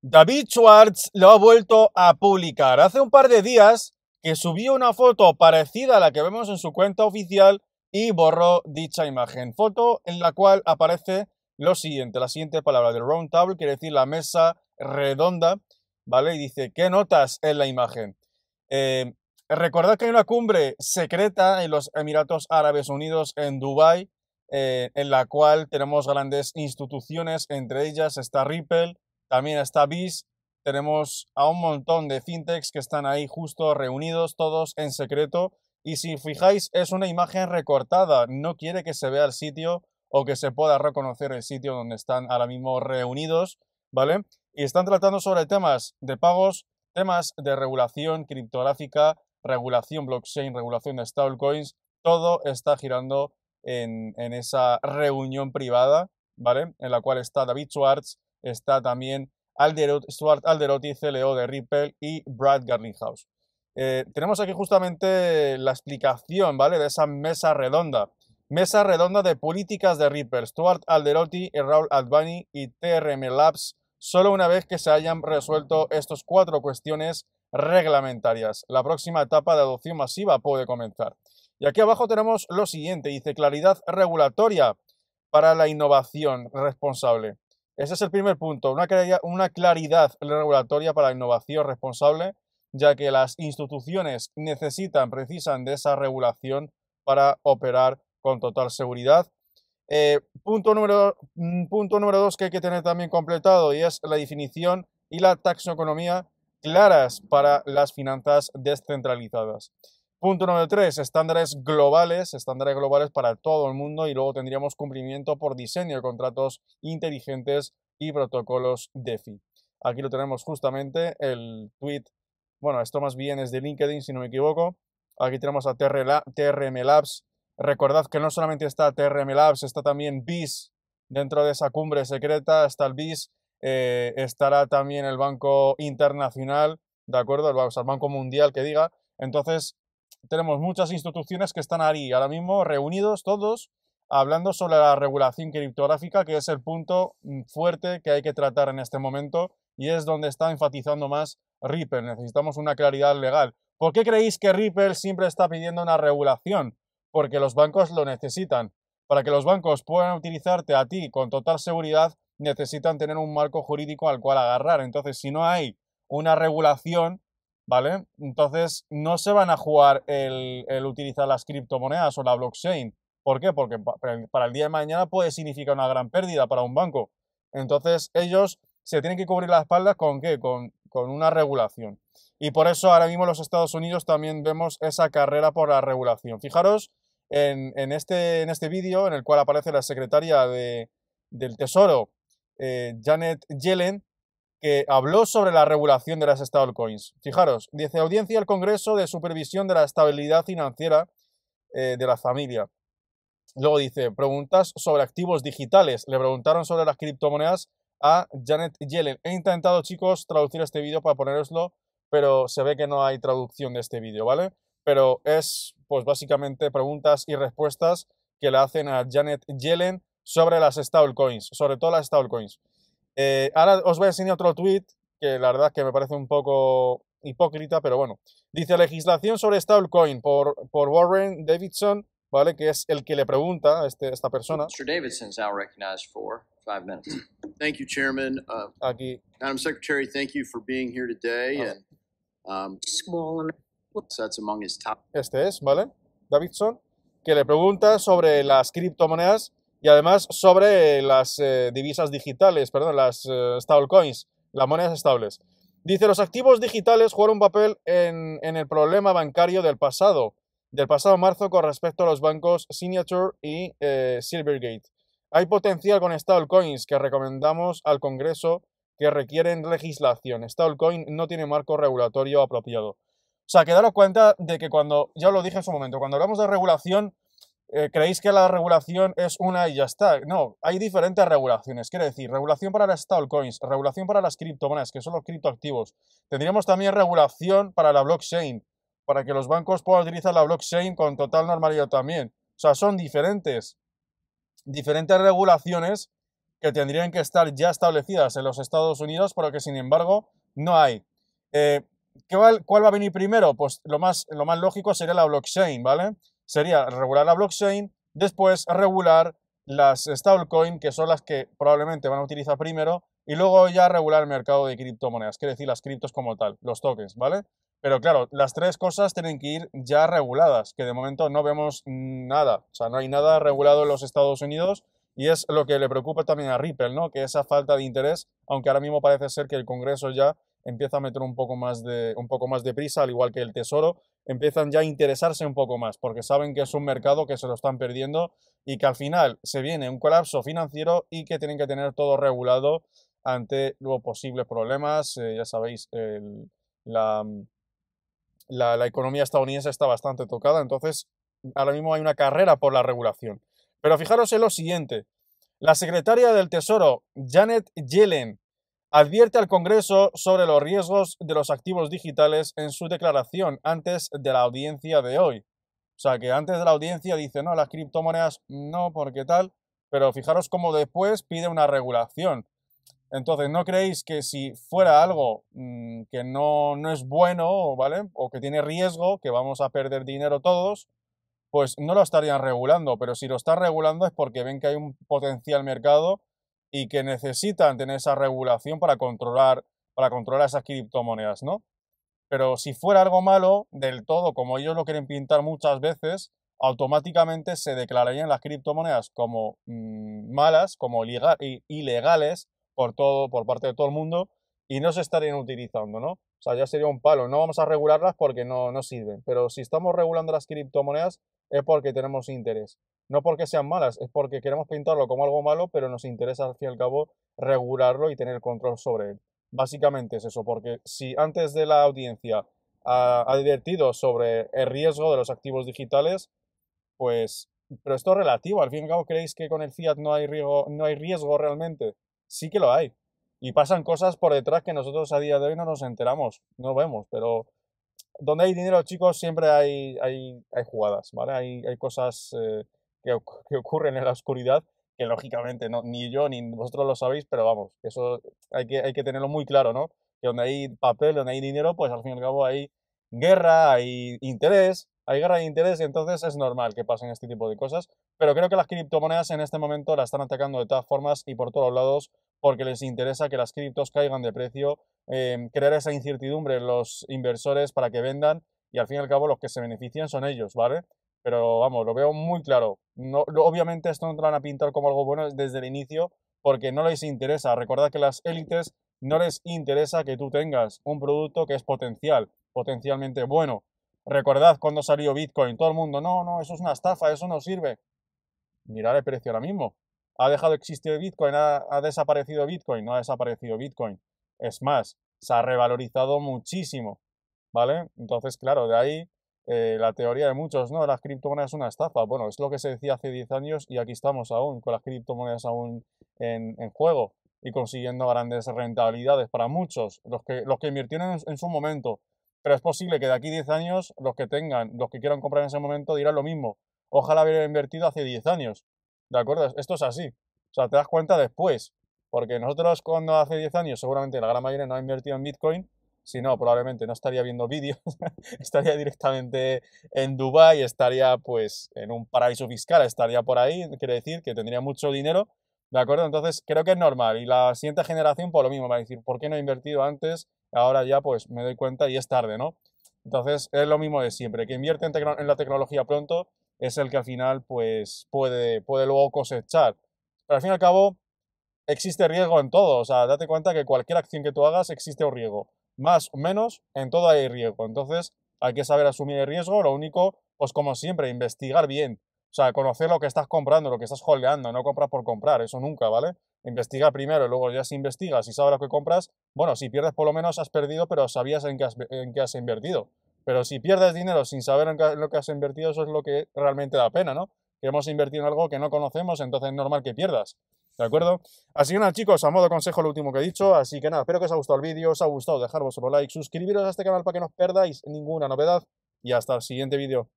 David Schwartz lo ha vuelto a publicar. Hace un par de días que subió una foto parecida a la que vemos en su cuenta oficial y borró dicha imagen. Foto en la cual aparece lo siguiente, la siguiente palabra del round table, quiere decir la mesa redonda, ¿vale? Y dice, ¿qué notas en la imagen? Eh, recordad que hay una cumbre secreta en los Emiratos Árabes Unidos, en Dubái, eh, en la cual tenemos grandes instituciones, entre ellas está Ripple, también está BIS. Tenemos a un montón de fintechs que están ahí justo reunidos, todos en secreto. Y si fijáis, es una imagen recortada. No quiere que se vea el sitio o que se pueda reconocer el sitio donde están ahora mismo reunidos, ¿vale? Y están tratando sobre temas de pagos, temas de regulación criptográfica, regulación blockchain, regulación de stablecoins. Todo está girando en, en esa reunión privada, ¿vale? En la cual está David Schwartz, está también Stuart Alderotti, CLO de Ripple y Brad Garlinghouse. Eh, tenemos aquí justamente la explicación, ¿vale? De esa mesa redonda. Mesa redonda de políticas de Ripple, Stuart Alderotti, Raúl Advani y TRM Labs, solo una vez que se hayan resuelto estas cuatro cuestiones reglamentarias. La próxima etapa de adopción masiva puede comenzar. Y aquí abajo tenemos lo siguiente, dice claridad regulatoria para la innovación responsable. Ese es el primer punto, una claridad, regulatoria para la innovación responsable, ya que las instituciones necesitan, precisan de esa regulación para operar con total seguridad. Eh, punto, número, mm, punto número dos que hay que tener también completado y es la definición y la taxonomía claras para las finanzas descentralizadas. Punto número tres, estándares globales, estándares globales para todo el mundo y luego tendríamos cumplimiento por diseño de contratos inteligentes y protocolos DeFi. Aquí lo tenemos justamente, el tweet, bueno, esto más bien es de LinkedIn si no me equivoco. Aquí tenemos a TRM Labs. Recordad que no solamente está TRM Labs, está también BIS dentro de esa cumbre secreta, está el BIS, eh, estará también el Banco Internacional, ¿de acuerdo? O el Banco Mundial que diga. Entonces, tenemos muchas instituciones que están ahí ahora mismo reunidos todos hablando sobre la regulación criptográfica, que es el punto mm, fuerte que hay que tratar en este momento y es donde está enfatizando más Ripple. Necesitamos una claridad legal. ¿Por qué creéis que Ripple siempre está pidiendo una regulación? Porque los bancos lo necesitan. Para que los bancos puedan utilizarte a ti con total seguridad, necesitan tener un marco jurídico al cual agarrar. Entonces, si no hay una regulación, ¿vale? Entonces, no se van a jugar el, utilizar las criptomonedas o la blockchain. ¿Por qué? Porque para el día de mañana puede significar una gran pérdida para un banco. Entonces, ellos se tienen que cubrir las espaldas con qué? Con, una regulación. Y por eso ahora mismo los Estados Unidos también vemos esa carrera por la regulación. Fijaros en, este, en este vídeo en el cual aparece la secretaria del Tesoro, eh, Janet Yellen, que habló sobre la regulación de las stablecoins. Fijaros, dice audiencia al Congreso de Supervisión de la Estabilidad Financiera eh, de la Familia. Luego dice, preguntas sobre activos digitales. Le preguntaron sobre las criptomonedas a Janet Yellen. He intentado, chicos, traducir este vídeo para ponéroslo, pero se ve que no hay traducción de este vídeo, ¿vale? Pero es, pues básicamente, preguntas y respuestas que le hacen a Janet Yellen sobre las stablecoins, sobre todo las stablecoins. Eh, ahora os voy a enseñar otro tweet que la verdad es que me parece un poco hipócrita, pero bueno. Dice legislación sobre stablecoin por, por Warren Davidson, ¿vale? Que es el que le pregunta a este, esta persona. Mr. Uh, ah. um, that's among his top. Este es, ¿vale? Davidson, que le pregunta sobre las criptomonedas y además sobre las eh, divisas digitales, perdón, las eh, stablecoins, las monedas estables. Dice, los activos digitales jugaron un papel en, el problema bancario del pasado, del pasado marzo con respecto a los bancos Signature y eh, Silvergate. Hay potencial con stablecoins que recomendamos al Congreso que requieren legislación. Stablecoin no tiene marco regulatorio apropiado. O sea, que daros cuenta de que cuando, ya lo dije en su momento, cuando hablamos de regulación, eh, creéis que la regulación es una y ya está. No, hay diferentes regulaciones. Quiere decir, regulación para las stablecoins, regulación para las criptomonedas, que son los criptoactivos. Tendríamos también regulación para la blockchain, para que los bancos puedan utilizar la blockchain con total normalidad también. O sea, son diferentes, diferentes regulaciones que tendrían que estar ya establecidas en los Estados Unidos, pero que sin embargo no hay. Eh, ¿Cuál va a venir primero? Pues lo más, lo más lógico sería la blockchain, ¿vale? sería regular la blockchain, después regular las stablecoin, que son las que probablemente van a utilizar primero, y luego ya regular el mercado de criptomonedas, quiere decir las criptos como tal, los tokens, ¿vale? Pero claro, las tres cosas tienen que ir ya reguladas, que de momento no vemos nada, o sea, no hay nada regulado en los Estados Unidos, y es lo que le preocupa también a Ripple, ¿no? Que esa falta de interés, aunque ahora mismo parece ser que el Congreso ya empieza a meter un poco más de, un poco más de prisa, al igual que el Tesoro, empiezan ya a interesarse un poco más, porque saben que es un mercado que se lo están perdiendo y que al final se viene un colapso financiero y que tienen que tener todo regulado ante los posibles problemas. Eh, ya sabéis, la, la, la economía estadounidense está bastante tocada, entonces ahora mismo hay una carrera por la regulación. Pero fijaros en lo siguiente, la secretaria del Tesoro, Janet Yellen, advierte al Congreso sobre los riesgos de los activos digitales en su declaración antes de la audiencia de hoy. O sea, que antes de la audiencia dice, no, las criptomonedas no, porque tal, pero fijaros cómo después pide una regulación. Entonces, ¿no creéis que si fuera algo mm, que no, no es bueno, ¿vale? O que tiene riesgo, que vamos a perder dinero todos, pues no lo estarían regulando, pero si lo están regulando es porque ven que hay un potencial mercado y que necesitan tener esa regulación para controlar, para controlar esas criptomonedas, ¿no? Pero si fuera algo malo, del todo, como ellos lo quieren pintar muchas veces, automáticamente se declararían las criptomonedas como mm, malas, como ilegales por, todo, por parte de todo el mundo, y no se estarían utilizando, ¿no? O sea, ya sería un palo. No vamos a regularlas porque no, no sirven. Pero si estamos regulando las criptomonedas es porque tenemos interés. No porque sean malas, es porque queremos pintarlo como algo malo, pero nos interesa al fin y al cabo regularlo y tener control sobre él. Básicamente es eso, porque si antes de la audiencia ha advertido sobre el riesgo de los activos digitales, pues... Pero esto es relativo, al fin y al cabo creéis que con el fiat no hay riesgo, no hay riesgo realmente. Sí que lo hay, y pasan cosas por detrás que nosotros a día de hoy no nos enteramos, no vemos, pero donde hay dinero, chicos, siempre hay, hay, jugadas, ¿vale? Hay, cosas eh, que, ocurren en la oscuridad que lógicamente no, ni yo ni vosotros lo sabéis, pero vamos, eso hay que, hay que tenerlo muy claro, ¿no? Que donde hay papel, donde hay dinero, pues al fin y al cabo hay guerra, hay interés, hay guerra de interés y entonces es normal que pasen este tipo de cosas. Pero creo que las criptomonedas en este momento la están atacando de todas formas y por todos lados porque les interesa que las criptos caigan de precio, em, crear esa incertidumbre en los inversores para que vendan y al fin y al cabo los que se benefician son ellos, ¿vale? Pero vamos, lo veo muy claro. No, obviamente esto no te lo van a pintar como algo bueno desde el inicio porque no les interesa. Recordad que las élites no les interesa que tú tengas un producto que es potencial, potencialmente bueno. Recordad cuando salió Bitcoin, todo el mundo, no, no, eso es una estafa, eso no sirve. mirar el precio ahora mismo. ¿Ha dejado de existir Bitcoin? ¿Ha, desaparecido Bitcoin? No ha desaparecido Bitcoin. Es más, se ha revalorizado muchísimo. ¿Vale? Entonces, claro, de ahí eh, la teoría de muchos, ¿no? Las criptomonedas es una estafa. Bueno, es lo que se decía hace 10 años y aquí estamos aún, con las criptomonedas aún en, juego y consiguiendo grandes rentabilidades para muchos, los que, los que invirtieron en, su momento. Pero es posible que de aquí 10 años los que tengan, los que quieran comprar en ese momento dirán lo mismo. Ojalá hubiera invertido hace 10 años. ¿De acuerdo? Esto es así. O sea, te das cuenta después. Porque nosotros cuando hace 10 años seguramente la gran mayoría no ha invertido en Bitcoin, si no, probablemente no estaría viendo vídeos, estaría directamente en Dubái. estaría pues en un paraíso fiscal, estaría por ahí, quiere decir que tendría mucho dinero, ¿de acuerdo? Entonces creo que es normal y la siguiente generación por pues lo mismo va a decir, ¿por qué no he invertido antes? Ahora ya pues me doy cuenta y es tarde, ¿no? Entonces es lo mismo de siempre, que invierte en la tecnología pronto es el que al final pues puede, puede luego cosechar. Pero al fin y al cabo existe riesgo en todo, o sea, date cuenta que cualquier acción que tú hagas existe un riesgo. Más o menos, en todo hay riesgo. Entonces hay que saber asumir el riesgo, lo único, pues como siempre, investigar bien. O sea, conocer lo que estás comprando, lo que estás holdeando, no compras por comprar, eso nunca, ¿vale? Investiga primero y luego ya si investigas y sabes lo que compras, bueno, si pierdes por lo menos has perdido, pero sabías en qué en qué has invertido. Pero si pierdes dinero sin saber en lo que has invertido, eso es lo que realmente da pena, ¿no? Que hemos invertido en algo que no conocemos, entonces es normal que pierdas. ¿De acuerdo? Así que nada, chicos, a modo consejo lo último que he dicho. Así que nada, espero que os haya gustado el vídeo, os ha gustado, dejar vuestro like, suscribiros a este canal para que no os perdáis ninguna novedad y hasta el siguiente vídeo.